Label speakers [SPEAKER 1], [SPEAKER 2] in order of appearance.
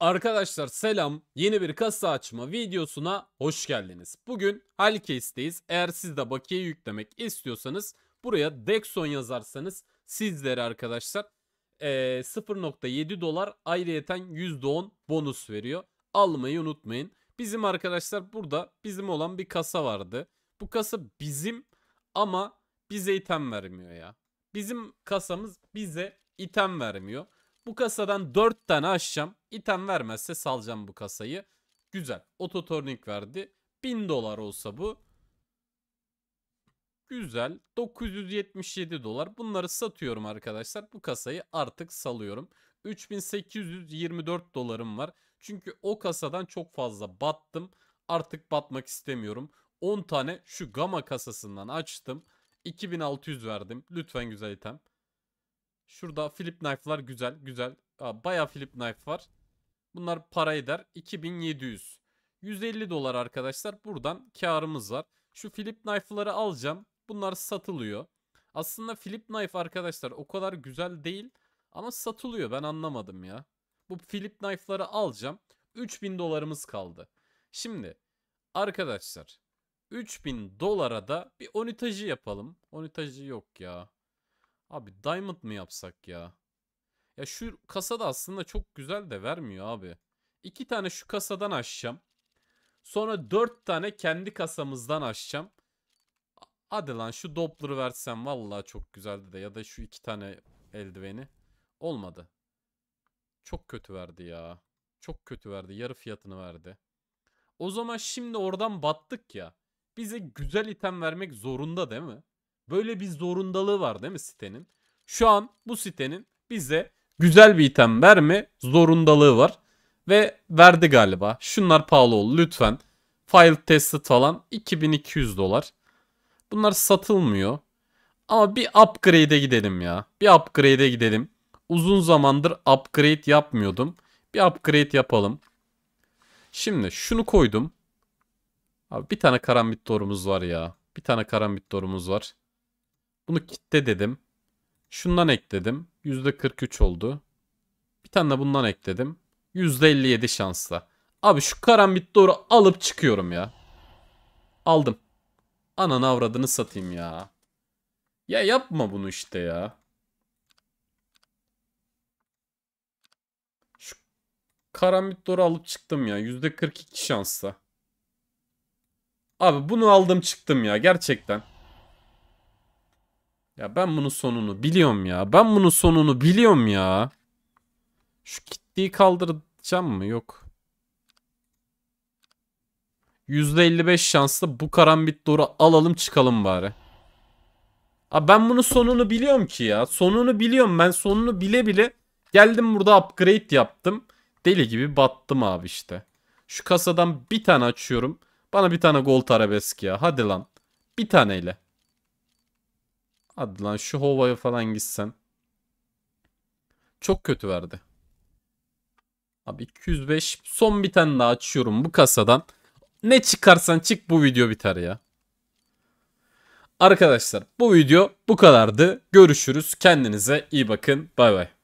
[SPEAKER 1] Arkadaşlar selam. Yeni bir kasa açma videosuna hoş geldiniz. Bugün Halcase'deyiz. Eğer siz de bakiye yüklemek istiyorsanız buraya Dexon yazarsanız sizlere arkadaşlar 0.7 dolar ayrıyeten %10 bonus veriyor. Almayı unutmayın. Bizim arkadaşlar burada bizim olan bir kasa vardı. Bu kasa bizim ama bize item vermiyor ya. Bizim kasamız bize item vermiyor. Bu kasadan 4 tane açacağım. İtem vermezse salacağım bu kasayı. Güzel. Ototornik verdi. 1000 dolar olsa bu. Güzel. 977 dolar. Bunları satıyorum arkadaşlar. Bu kasayı artık salıyorum. 3824 dolarım var. Çünkü o kasadan çok fazla battım. Artık batmak istemiyorum. 10 tane şu gama kasasından açtım. 2600 verdim. Lütfen güzel item. Şurada flip knife'lar güzel güzel. Baya flip knife var. Bunlar para eder. 2700. 150 dolar arkadaşlar. Buradan karımız var. Şu flip knife'ları alacağım. Bunlar satılıyor. Aslında flip knife arkadaşlar o kadar güzel değil. Ama satılıyor ben anlamadım ya. Bu flip knife'ları alacağım. 3000 dolarımız kaldı. Şimdi arkadaşlar 3000 dolara da bir onitacı yapalım. Onitacı yok ya. Abi diamond mı yapsak ya? Ya şu kasada aslında çok güzel de vermiyor abi. İki tane şu kasadan açacağım. Sonra dört tane kendi kasamızdan açacağım. Hadi lan şu Doppler'ı versem vallahi çok güzeldi de ya da şu iki tane eldiveni. Olmadı. Çok kötü verdi ya. Çok kötü verdi. Yarı fiyatını verdi. O zaman şimdi oradan battık ya. Bize güzel item vermek zorunda değil mi? Böyle bir zorundalığı var değil mi sitenin? Şu an bu sitenin bize güzel bir item verme zorundalığı var. Ve verdi galiba. Şunlar pahalı oldu lütfen. File tested falan 2200 dolar. Bunlar satılmıyor. Ama bir upgrade'e gidelim ya. Bir upgrade'e gidelim. Uzun zamandır upgrade yapmıyordum. Bir upgrade yapalım. Şimdi şunu koydum. Abi bir tane karambit dorumuz var ya. Bir tane karambit dorumuz var. Bunu kitle dedim. Şundan ekledim. %43 oldu. Bir tane de bundan ekledim. %57 şansla. Abi şu karambit doğru alıp çıkıyorum ya. Aldım. Ananı avradını satayım ya. Ya yapma bunu işte ya. Şu karambit doğru alıp çıktım ya. %42 şansla. Abi bunu aldım çıktım ya gerçekten. Ya ben bunun sonunu biliyorum ya. Ben bunun sonunu biliyorum ya. Şu kitleyi kaldıracağım mı? Yok. %55 şansla bu karambit doğru alalım çıkalım bari. Abi ben bunun sonunu biliyorum ki ya. Sonunu biliyorum ben sonunu bile bile geldim burada upgrade yaptım. Deli gibi battım abi işte. Şu kasadan bir tane açıyorum. Bana bir tane gold arabesk ya. Hadi lan. Bir taneyle. Hadi lan şu Hova'ya falan gitsen. Çok kötü verdi. Abi 205 son bir tane daha açıyorum bu kasadan. Ne çıkarsan çık bu video biter ya. Arkadaşlar bu video bu kadardı. Görüşürüz. Kendinize iyi bakın. Bay bay.